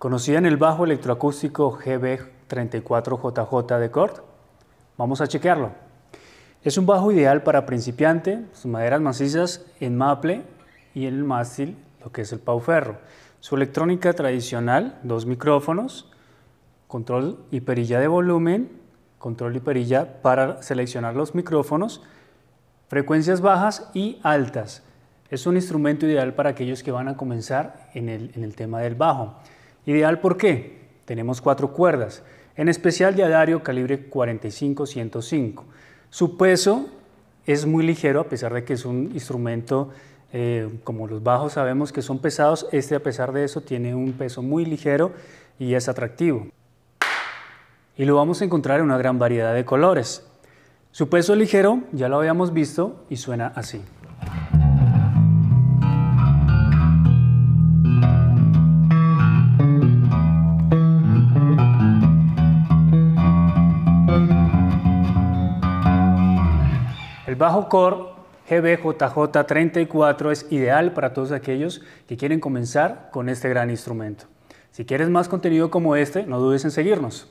Conocida en el bajo electroacústico GB34JJ de Cort, vamos a chequearlo. Es un bajo ideal para principiante, sus maderas macizas en maple y en el mástil, lo que es el pauferro. Su electrónica tradicional, dos micrófonos, control y perilla de volumen, control y perilla para seleccionar los micrófonos, frecuencias bajas y altas. Es un instrumento ideal para aquellos que van a comenzar en el tema del bajo. Ideal porque Tenemos cuatro cuerdas, en especial de adario calibre 45-105. Su peso es muy ligero, a pesar de que es un instrumento, eh, como los bajos sabemos que son pesados, este a pesar de eso tiene un peso muy ligero y es atractivo. Y lo vamos a encontrar en una gran variedad de colores. Su peso ligero ya lo habíamos visto y suena así. El bajo core GBJJ34 es ideal para todos aquellos que quieren comenzar con este gran instrumento. Si quieres más contenido como este, no dudes en seguirnos.